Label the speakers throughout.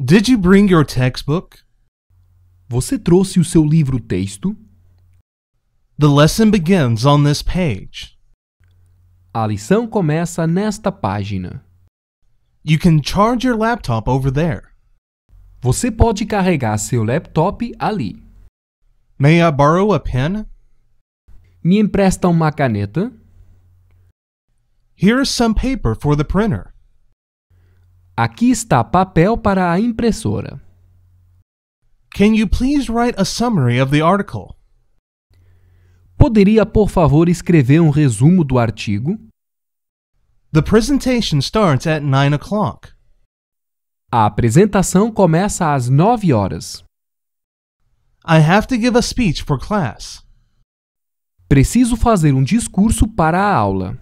Speaker 1: Did you bring your textbook? Você trouxe o seu livro texto? The lesson begins on this page. A lição começa nesta página. You can charge your laptop over there. Você pode carregar seu laptop ali. May I borrow a pen? Me empresta uma caneta? Here is some paper for the printer. Aqui está papel para a impressora. Can you please write a summary of the article? Poderia, por favor, escrever um resumo do artigo? The presentation starts at 9 o'clock. A apresentação começa às 9 horas. I have to give a speech for class. Preciso fazer um discurso para a aula.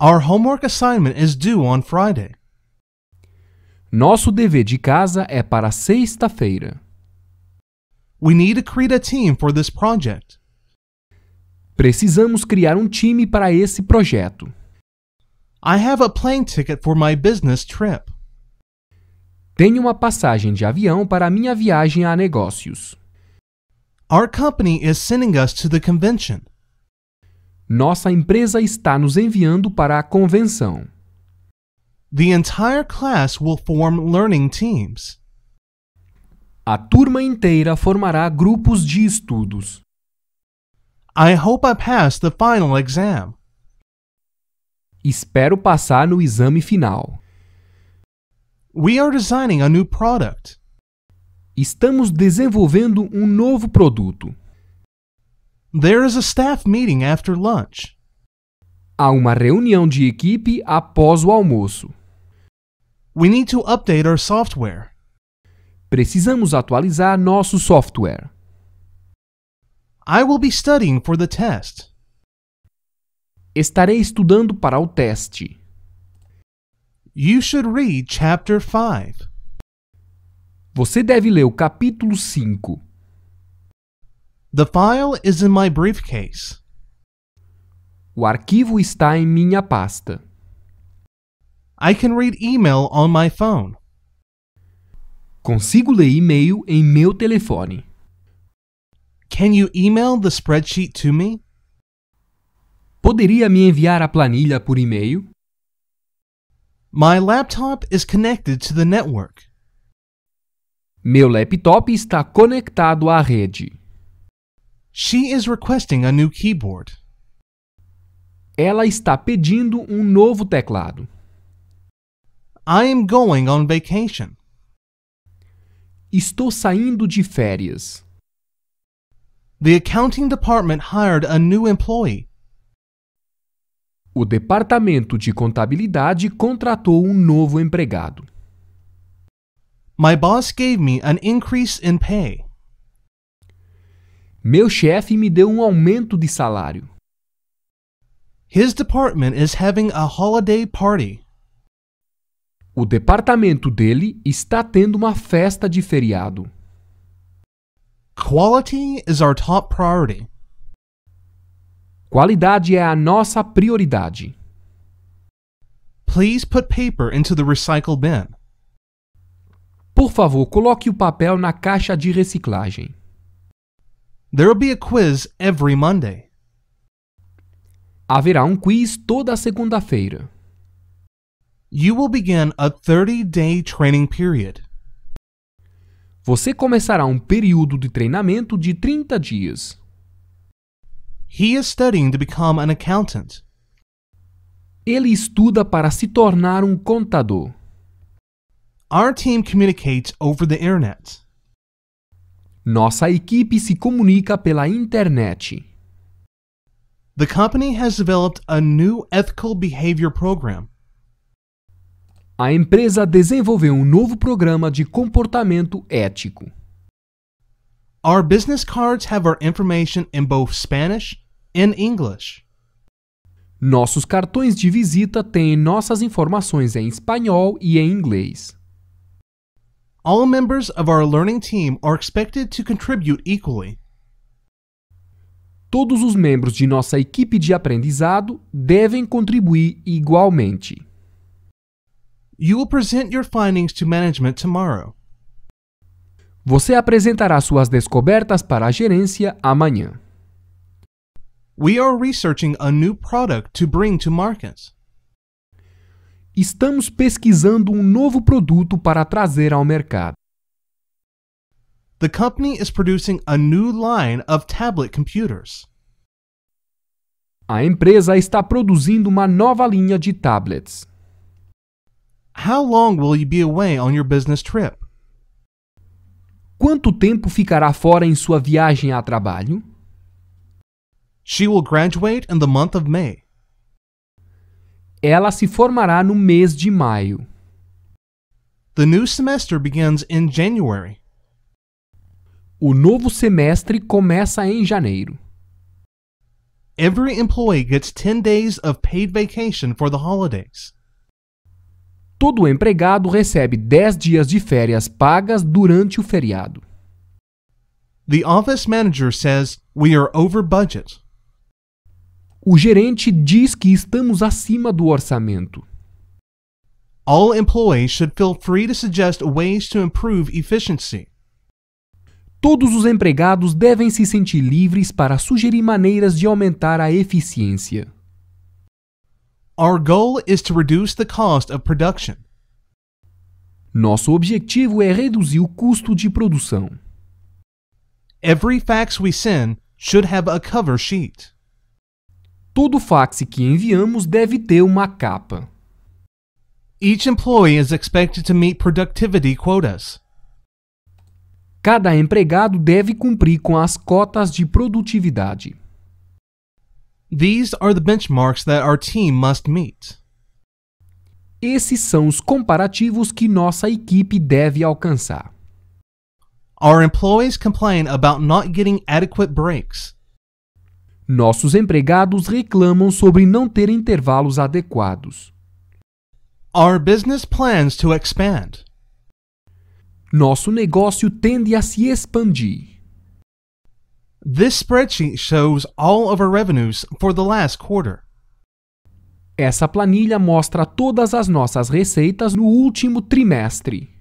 Speaker 1: Our homework assignment is due on Friday. Nosso dever de casa é para sexta-feira. We need to create a team for this project. Precisamos criar um time para esse projeto. I have a plane ticket for my business trip. Tenho uma passagem de avião para minha viagem a negócios. Our company is sending us to the convention. Nossa empresa está nos enviando para a convenção. The entire class will form learning teams. A turma inteira formará grupos de estudos. I hope I pass the final exam. Espero passar no exame final. We are designing a new product. Estamos desenvolvendo um novo produto. There is a staff meeting after lunch. Há uma reunião de equipe após o almoço. We need to update our software. Precisamos atualizar nosso software. I will be studying for the test. Estarei estudando para o teste. You should read chapter 5. Você deve ler o capítulo 5. The file is in my briefcase. O arquivo está em minha pasta. I can read email on my phone. Consigo ler e-mail em meu telefone. Can you email the spreadsheet to me? Poderia me enviar a planilha por e-mail? My laptop is connected to the network. Meu laptop está conectado à rede. She is requesting a new keyboard. Ela está pedindo um novo teclado. I am going on vacation. Estou saindo de férias. The accounting department hired a new employee. O departamento de contabilidade contratou um novo empregado. My boss gave me an increase in pay. Meu chefe me deu um aumento de salário. His department is having a holiday party. O departamento dele está tendo uma festa de feriado. Quality is our top priority. Qualidade é a nossa prioridade. Please put paper into the recycle bin. Por favor, coloque o papel na caixa de reciclagem. There will be a quiz every Monday. Haverá um quiz toda segunda-feira. You will begin a 30-day training period. Você começará um período de treinamento de 30 dias. He is studying to become an accountant. Ele estuda para se tornar um contador. Our team communicates over the internet. Nossa equipe se comunica pela internet. The company has developed a new ethical behavior program. A empresa desenvolveu um novo programa de comportamento ético. Our business cards have our information in both Spanish and English. Nossos cartões de visita têm nossas informações em espanhol e em inglês all members of our learning team are expected to contribute equally. Todos os membros de nossa equipe de aprendizado devem contribuir igualmente. You will present your findings to management tomorrow. Você apresentará suas descobertas para a gerência amanhã. We are researching a new product to bring to markets estamos pesquisando um novo produto para trazer ao mercado. The company is producing a new line of tablet computers. A empresa está produzindo uma nova linha de tablets. How long will you be away on your business trip? Quanto tempo ficará fora em sua viagem a trabalho? She will graduate in the month of May. Ela se formará no mês de maio. The new semester begins in January. O novo semestre começa em janeiro. Every employee gets 10 days of paid vacation for the holidays. Todo empregado recebe 10 dias de férias pagas durante o feriado. The office manager says we are over budget. O gerente diz que estamos acima do orçamento. All employees should feel free to suggest ways to improve efficiency. Todos os empregados devem se sentir livres para sugerir maneiras de aumentar a eficiência. Our goal is to reduce the cost of production. Nosso objetivo é reduzir o custo de produção. Every fax we send should have a cover sheet. Todo fax que enviamos deve ter uma capa. Each employee is expected to meet productivity quotas. Cada empregado deve cumprir com as cotas de produtividade. These are the benchmarks that our team must meet. Esses são os comparativos que nossa equipe deve alcançar. Our employees complain about not getting adequate breaks. Nossos empregados reclamam sobre não ter intervalos adequados. Our business plans to expand. Nosso negócio tende a se expandir. This spreadsheet shows all of our revenues for the last quarter. Essa planilha mostra todas as nossas receitas no último trimestre.